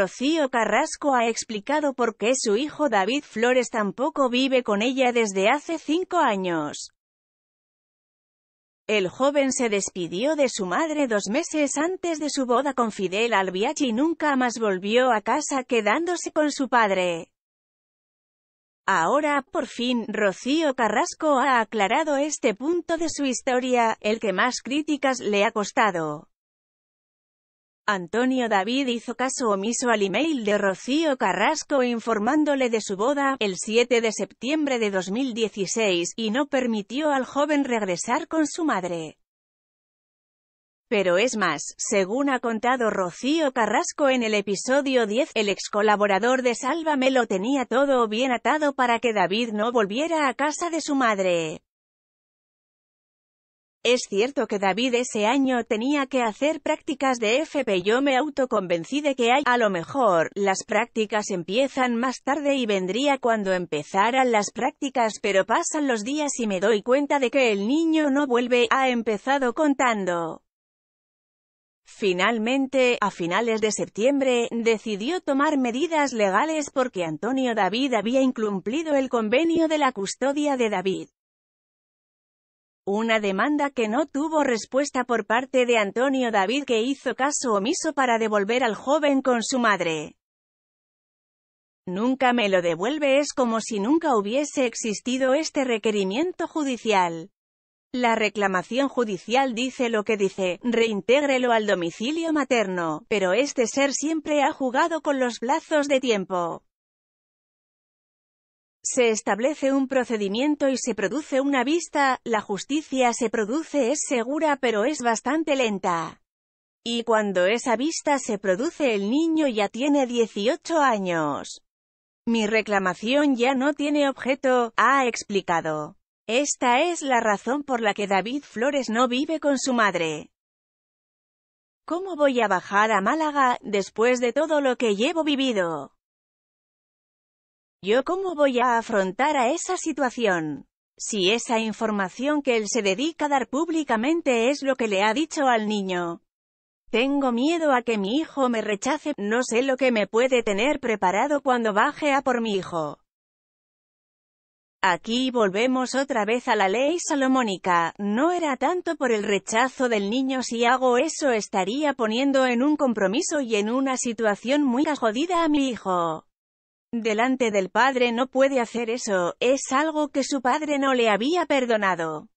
Rocío Carrasco ha explicado por qué su hijo David Flores tampoco vive con ella desde hace cinco años. El joven se despidió de su madre dos meses antes de su boda con Fidel Albiachi y nunca más volvió a casa quedándose con su padre. Ahora, por fin, Rocío Carrasco ha aclarado este punto de su historia, el que más críticas le ha costado. Antonio David hizo caso omiso al email de Rocío Carrasco informándole de su boda, el 7 de septiembre de 2016, y no permitió al joven regresar con su madre. Pero es más, según ha contado Rocío Carrasco en el episodio 10, el ex colaborador de Sálvame lo tenía todo bien atado para que David no volviera a casa de su madre. Es cierto que David ese año tenía que hacer prácticas de FP. Yo me autoconvencí de que hay, a lo mejor, las prácticas empiezan más tarde y vendría cuando empezaran las prácticas, pero pasan los días y me doy cuenta de que el niño no vuelve, ha empezado contando. Finalmente, a finales de septiembre, decidió tomar medidas legales porque Antonio David había incumplido el convenio de la custodia de David. Una demanda que no tuvo respuesta por parte de Antonio David que hizo caso omiso para devolver al joven con su madre. Nunca me lo devuelve es como si nunca hubiese existido este requerimiento judicial. La reclamación judicial dice lo que dice, reintégrelo al domicilio materno, pero este ser siempre ha jugado con los plazos de tiempo. Se establece un procedimiento y se produce una vista, la justicia se produce es segura pero es bastante lenta. Y cuando esa vista se produce el niño ya tiene 18 años. Mi reclamación ya no tiene objeto, ha explicado. Esta es la razón por la que David Flores no vive con su madre. ¿Cómo voy a bajar a Málaga, después de todo lo que llevo vivido? ¿Yo cómo voy a afrontar a esa situación? Si esa información que él se dedica a dar públicamente es lo que le ha dicho al niño. Tengo miedo a que mi hijo me rechace, no sé lo que me puede tener preparado cuando baje a por mi hijo. Aquí volvemos otra vez a la ley salomónica, no era tanto por el rechazo del niño si hago eso estaría poniendo en un compromiso y en una situación muy jodida a mi hijo. Delante del padre no puede hacer eso, es algo que su padre no le había perdonado.